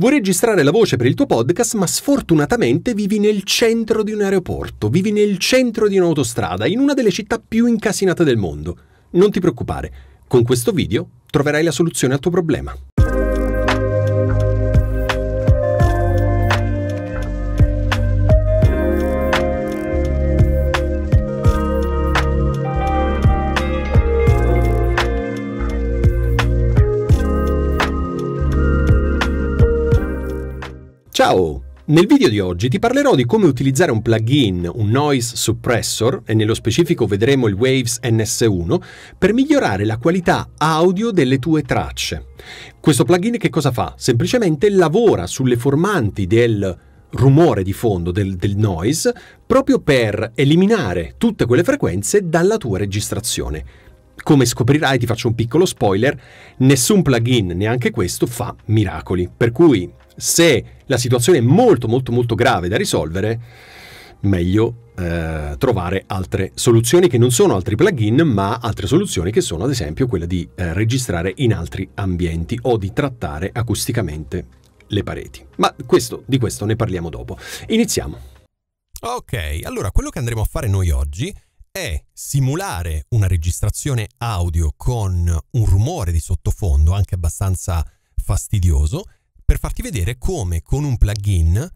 Vuoi registrare la voce per il tuo podcast, ma sfortunatamente vivi nel centro di un aeroporto, vivi nel centro di un'autostrada, in una delle città più incasinate del mondo. Non ti preoccupare, con questo video troverai la soluzione al tuo problema. Ciao! Nel video di oggi ti parlerò di come utilizzare un plugin, un noise suppressor, e nello specifico vedremo il Waves NS1, per migliorare la qualità audio delle tue tracce. Questo plugin che cosa fa? Semplicemente lavora sulle formanti del rumore di fondo, del, del noise, proprio per eliminare tutte quelle frequenze dalla tua registrazione. Come scoprirai, ti faccio un piccolo spoiler, nessun plugin, neanche questo, fa miracoli. Per cui se la situazione è molto molto molto grave da risolvere, meglio eh, trovare altre soluzioni che non sono altri plugin, ma altre soluzioni che sono ad esempio quella di eh, registrare in altri ambienti o di trattare acusticamente le pareti. Ma questo, di questo ne parliamo dopo. Iniziamo. Ok, allora quello che andremo a fare noi oggi è simulare una registrazione audio con un rumore di sottofondo anche abbastanza fastidioso per farti vedere come con un plugin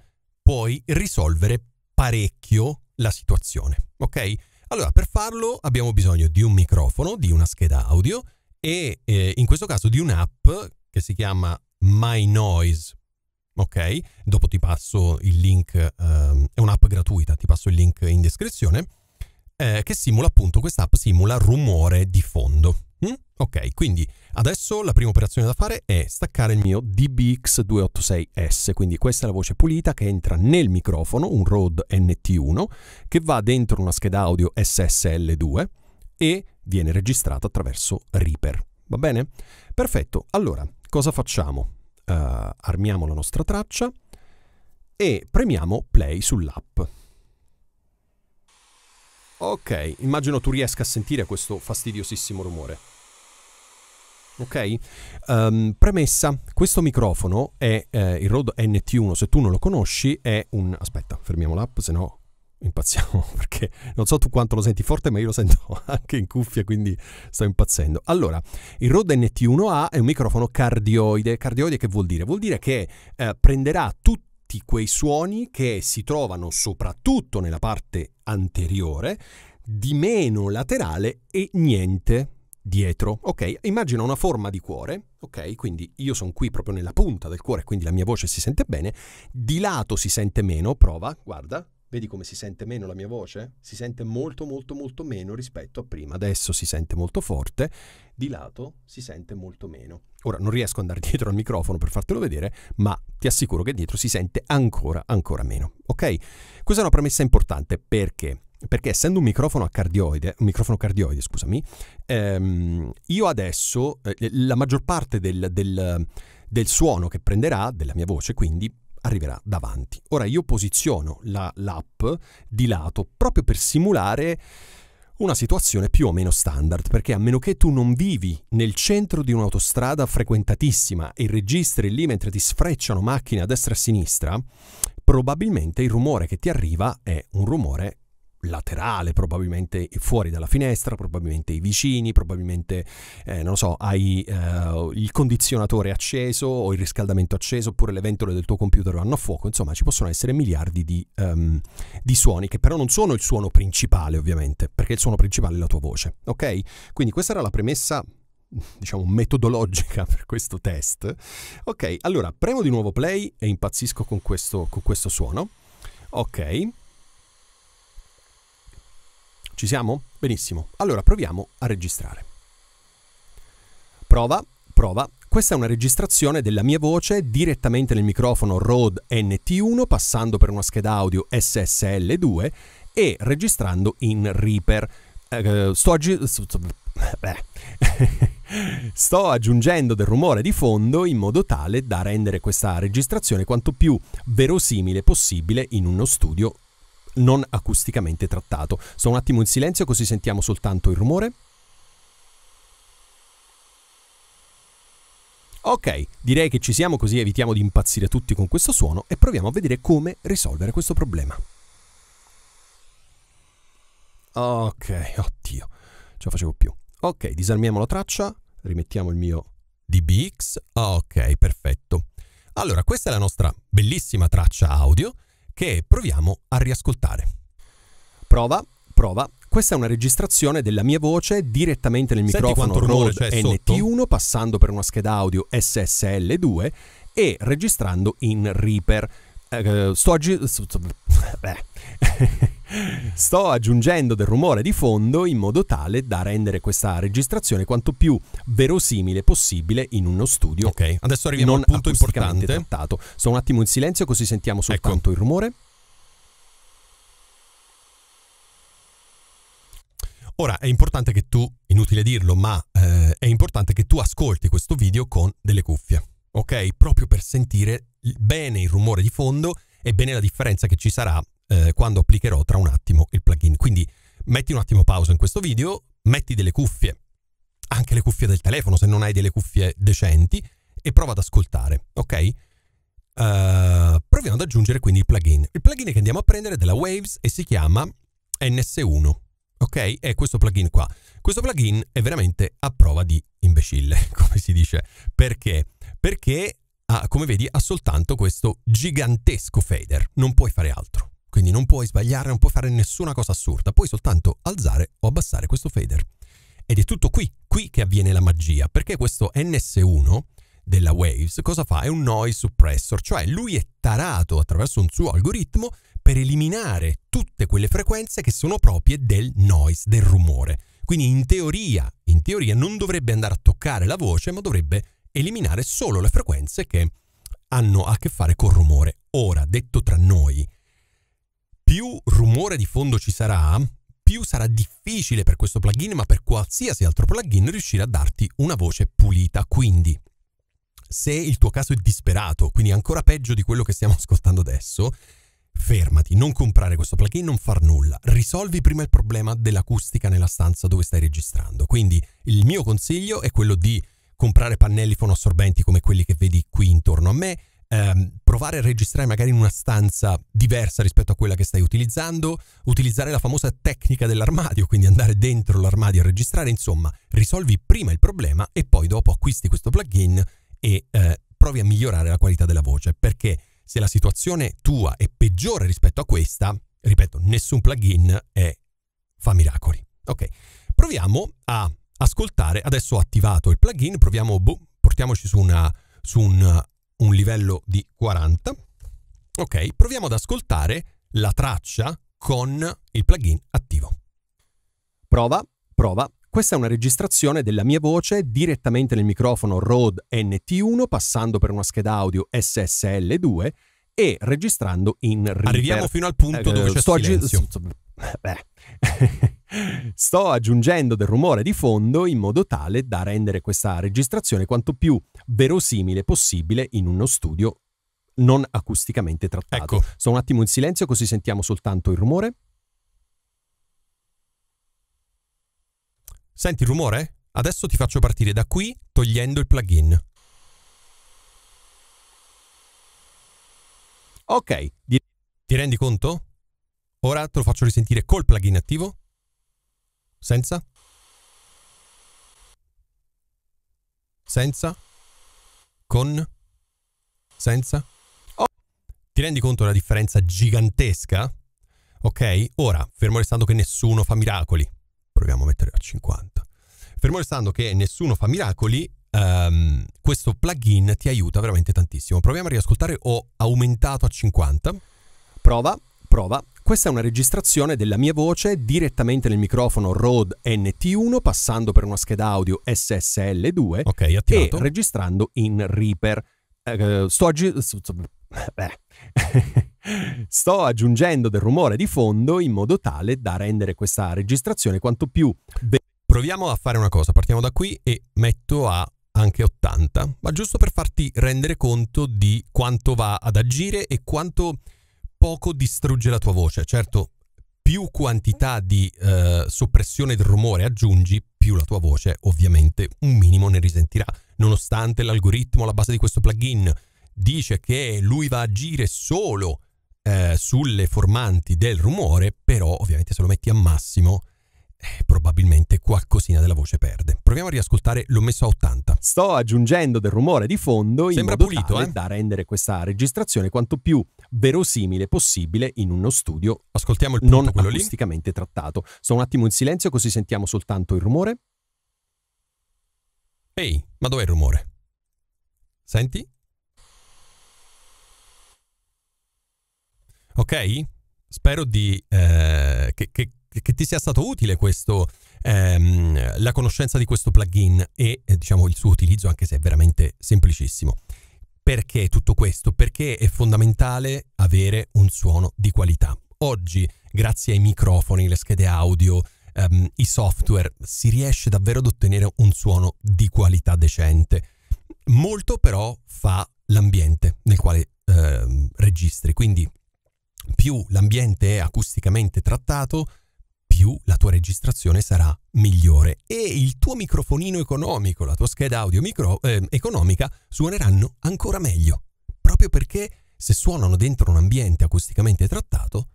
puoi risolvere parecchio la situazione. Ok? Allora, per farlo abbiamo bisogno di un microfono, di una scheda audio e eh, in questo caso di un'app che si chiama My Noise. Ok? Dopo ti passo il link, ehm, è un'app gratuita, ti passo il link in descrizione, eh, che simula appunto, quest'app simula rumore di fondo. Ok, quindi adesso la prima operazione da fare è staccare il mio DBX286S, quindi questa è la voce pulita che entra nel microfono, un Rode NT1, che va dentro una scheda audio SSL2 e viene registrata attraverso Reaper. Va bene? Perfetto, allora cosa facciamo? Uh, armiamo la nostra traccia e premiamo play sull'app. Ok, immagino tu riesca a sentire questo fastidiosissimo rumore. Ok? Um, premessa, questo microfono è eh, il Rode NT1, se tu non lo conosci è un... aspetta, fermiamo l'app, se no impazziamo perché non so tu quanto lo senti forte ma io lo sento anche in cuffia quindi sto impazzendo allora il Rode NT1A è un microfono cardioide cardioide che vuol dire? vuol dire che eh, prenderà tutti quei suoni che si trovano soprattutto nella parte anteriore di meno laterale e niente dietro, ok? Immagina una forma di cuore, ok? Quindi io sono qui proprio nella punta del cuore, quindi la mia voce si sente bene, di lato si sente meno, prova, guarda, vedi come si sente meno la mia voce? Si sente molto molto molto meno rispetto a prima, adesso si sente molto forte, di lato si sente molto meno. Ora non riesco ad andare dietro al microfono per fartelo vedere, ma ti assicuro che dietro si sente ancora ancora meno, ok? Questa è una premessa importante perché perché essendo un microfono a cardioide, un microfono cardioide, scusami, ehm, io adesso eh, la maggior parte del, del, del, suono che prenderà, della mia voce quindi, arriverà davanti. Ora io posiziono la, l'app di lato proprio per simulare una situazione più o meno standard, perché a meno che tu non vivi nel centro di un'autostrada frequentatissima e registri lì mentre ti sfrecciano macchine a destra e a sinistra, probabilmente il rumore che ti arriva è un rumore laterale, probabilmente fuori dalla finestra, probabilmente i vicini, probabilmente, eh, non so, hai eh, il condizionatore acceso o il riscaldamento acceso oppure le ventole del tuo computer vanno a fuoco, insomma ci possono essere miliardi di, um, di suoni che però non sono il suono principale ovviamente, perché il suono principale è la tua voce, ok? Quindi questa era la premessa diciamo metodologica per questo test. Ok, allora premo di nuovo play e impazzisco con questo, con questo suono. Ok. Ci siamo? Benissimo. Allora proviamo a registrare. Prova, prova. Questa è una registrazione della mia voce direttamente nel microfono Rode NT1 passando per una scheda audio SSL2 e registrando in Reaper. Eh, eh sto, aggi- sto, sto aggiungendo del rumore di fondo in modo tale da rendere questa registrazione quanto più verosimile possibile in uno studio non acusticamente trattato. Sto un attimo in silenzio così sentiamo soltanto il rumore. Ok, direi che ci siamo così evitiamo di impazzire tutti con questo suono e proviamo a vedere come risolvere questo problema. Ok, oddio, ce la facevo più. Ok, disarmiamo la traccia, rimettiamo il mio DBX. Ok, perfetto. Allora, questa è la nostra bellissima traccia audio che proviamo a riascoltare. Prova, prova. Questa è una registrazione della mia voce direttamente nel microfono Rode NT1 sotto? passando per una scheda audio SSL2 e registrando in Reaper. Eh, sto, agi- sto, sto, beh. Sto aggiungendo del rumore di fondo in modo tale da rendere questa registrazione quanto più verosimile possibile in uno studio. Ok, adesso arriviamo non al punto importante. Trattato. Sto un attimo in silenzio così sentiamo ecco. soltanto ecco. il rumore. Ora è importante che tu, inutile dirlo, ma eh, è importante che tu ascolti questo video con delle cuffie, ok? Proprio per sentire bene il rumore di fondo e bene la differenza che ci sarà eh, quando applicherò tra un attimo il plugin. Quindi metti un attimo pausa in questo video, metti delle cuffie, anche le cuffie del telefono se non hai delle cuffie decenti, e prova ad ascoltare, ok? Uh, eh, proviamo ad aggiungere quindi il plugin. Il plugin che andiamo a prendere è della Waves e si chiama NS1, ok? È questo plugin qua. Questo plugin è veramente a prova di imbecille, come si dice. Perché? Perché, ah, come vedi, ha soltanto questo gigantesco fader. Non puoi fare altro. Quindi non puoi sbagliare, non puoi fare nessuna cosa assurda, puoi soltanto alzare o abbassare questo fader. Ed è tutto qui, qui che avviene la magia, perché questo NS1 della Waves cosa fa? È un noise suppressor, cioè lui è tarato attraverso un suo algoritmo per eliminare tutte quelle frequenze che sono proprie del noise, del rumore. Quindi in teoria, in teoria non dovrebbe andare a toccare la voce, ma dovrebbe eliminare solo le frequenze che hanno a che fare col rumore. Ora, detto tra noi, più rumore di fondo ci sarà, più sarà difficile per questo plugin, ma per qualsiasi altro plugin, riuscire a darti una voce pulita. Quindi, se il tuo caso è disperato, quindi ancora peggio di quello che stiamo ascoltando adesso, fermati, non comprare questo plugin, non far nulla. Risolvi prima il problema dell'acustica nella stanza dove stai registrando. Quindi, il mio consiglio è quello di comprare pannelli fonoassorbenti come quelli che vedi qui intorno a me, ehm, provare a registrare magari in una stanza diversa rispetto a quella che stai utilizzando, utilizzare la famosa tecnica dell'armadio, quindi andare dentro l'armadio a registrare, insomma, risolvi prima il problema e poi dopo acquisti questo plugin e eh, provi a migliorare la qualità della voce, perché se la situazione tua è peggiore rispetto a questa, ripeto, nessun plugin è, fa miracoli. Ok, proviamo a ascoltare, adesso ho attivato il plugin, proviamo, boh, portiamoci su, una, su un un livello di 40. Ok, proviamo ad ascoltare la traccia con il plugin attivo. Prova, prova. Questa è una registrazione della mia voce direttamente nel microfono Rode NT1 passando per una scheda audio SSL2 e registrando in Reaper. Arriviamo fino al punto eh, dove c'è sto silenzio. Ag- Beh, sto aggiungendo del rumore di fondo in modo tale da rendere questa registrazione quanto più verosimile possibile in uno studio non acusticamente trattato. Ecco. Sto un attimo in silenzio così sentiamo soltanto il rumore. Senti il rumore? Adesso ti faccio partire da qui togliendo il plugin. Ok. Ti rendi conto? Ora te lo faccio risentire col plugin attivo. Senza. Senza. Con. Senza. Oh. Ti rendi conto della differenza gigantesca? Ok, ora, fermo restando che nessuno fa miracoli. Proviamo a mettere a 50. Fermo restando che nessuno fa miracoli, um, questo plugin ti aiuta veramente tantissimo. Proviamo a riascoltare, ho aumentato a 50. Prova, prova, questa è una registrazione della mia voce direttamente nel microfono Rode NT1 passando per una scheda audio SSL2 okay, e registrando in Reaper. Eh, sto, aggi- sto aggiungendo del rumore di fondo in modo tale da rendere questa registrazione quanto più... Be- Proviamo a fare una cosa, partiamo da qui e metto a anche 80, ma giusto per farti rendere conto di quanto va ad agire e quanto poco distrugge la tua voce. Certo, più quantità di eh, soppressione del rumore aggiungi, più la tua voce ovviamente un minimo ne risentirà. Nonostante l'algoritmo alla base di questo plugin dice che lui va a agire solo eh, sulle formanti del rumore, però ovviamente se lo metti a massimo eh, probabilmente qualcosina della voce perde. Proviamo a riascoltare, l'ho messo a 80. Sto aggiungendo del rumore di fondo Sembra in modo pulito, tale eh? da rendere questa registrazione quanto più verosimile possibile in uno studio Ascoltiamo il non acusticamente lì. trattato. Sto un attimo in silenzio così sentiamo soltanto il rumore. Ehi, ma dov'è il rumore? Senti? Ok? Spero di, eh, che, che, che, ti sia stato utile questo, ehm, la conoscenza di questo plugin e eh, diciamo, il suo utilizzo, anche se è veramente semplicissimo. Perché tutto questo? Perché è fondamentale avere un suono di qualità. Oggi, grazie ai microfoni, le schede audio, ehm, i software, si riesce davvero ad ottenere un suono di qualità decente. Molto però fa l'ambiente nel quale ehm, registri, quindi più l'ambiente è acusticamente trattato, più la tua registrazione sarà migliore e il tuo microfonino economico, la tua scheda audio micro, eh, economica suoneranno ancora meglio, proprio perché se suonano dentro un ambiente acusticamente trattato,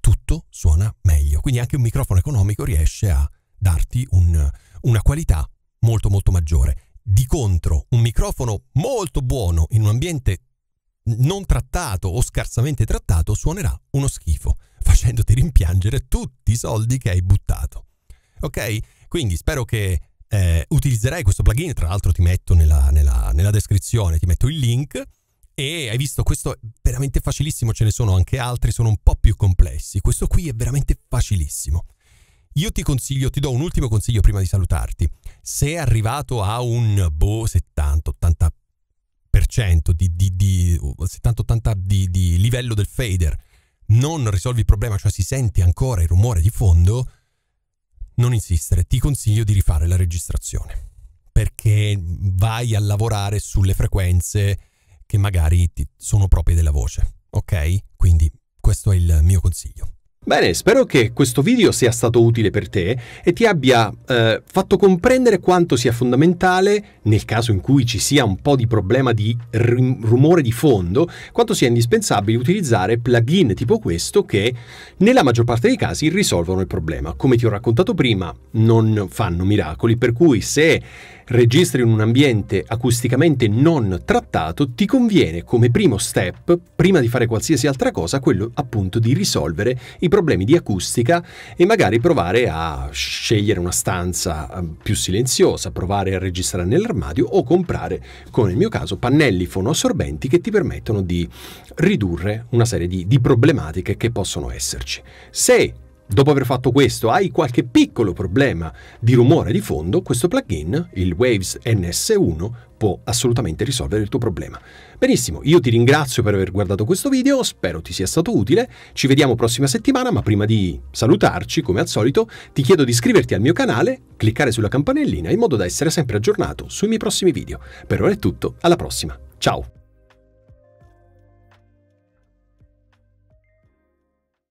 tutto suona meglio. Quindi anche un microfono economico riesce a darti un, una qualità molto molto maggiore. Di contro, un microfono molto buono in un ambiente non trattato o scarsamente trattato suonerà uno schifo facendoti rimpiangere tutti i soldi che hai buttato. Ok? Quindi spero che eh, utilizzerai questo plugin, tra l'altro ti metto nella, nella, nella descrizione, ti metto il link e hai visto questo è veramente facilissimo, ce ne sono anche altri, sono un po' più complessi, questo qui è veramente facilissimo. Io ti consiglio, ti do un ultimo consiglio prima di salutarti. Se è arrivato a un boh 70-80% di, di, di, di, livello del fader, non risolvi il problema, cioè si sente ancora il rumore di fondo, non insistere, ti consiglio di rifare la registrazione perché vai a lavorare sulle frequenze che magari sono proprie della voce, ok? Quindi questo è il mio consiglio. Bene, spero che questo video sia stato utile per te e ti abbia eh, fatto comprendere quanto sia fondamentale, nel caso in cui ci sia un po' di problema di rumore di fondo, quanto sia indispensabile utilizzare plugin tipo questo che nella maggior parte dei casi risolvono il problema. Come ti ho raccontato prima, non fanno miracoli, per cui se registri in un ambiente acusticamente non trattato, ti conviene come primo step, prima di fare qualsiasi altra cosa, quello appunto di risolvere i problemi di acustica e magari provare a scegliere una stanza ehm, più silenziosa, provare a registrare nell'armadio o comprare, come nel mio caso, pannelli fonoassorbenti che ti permettono di ridurre una serie di, di problematiche che possono esserci. Se Dopo aver fatto questo, hai qualche piccolo problema di rumore di fondo, questo plugin, il Waves NS1, può assolutamente risolvere il tuo problema. Benissimo, io ti ringrazio per aver guardato questo video, spero ti sia stato utile, ci vediamo prossima settimana, ma prima di salutarci, come al solito, ti chiedo di iscriverti al mio canale, cliccare sulla campanellina in modo da essere sempre aggiornato sui miei prossimi video. Per ora è tutto, alla prossima, ciao!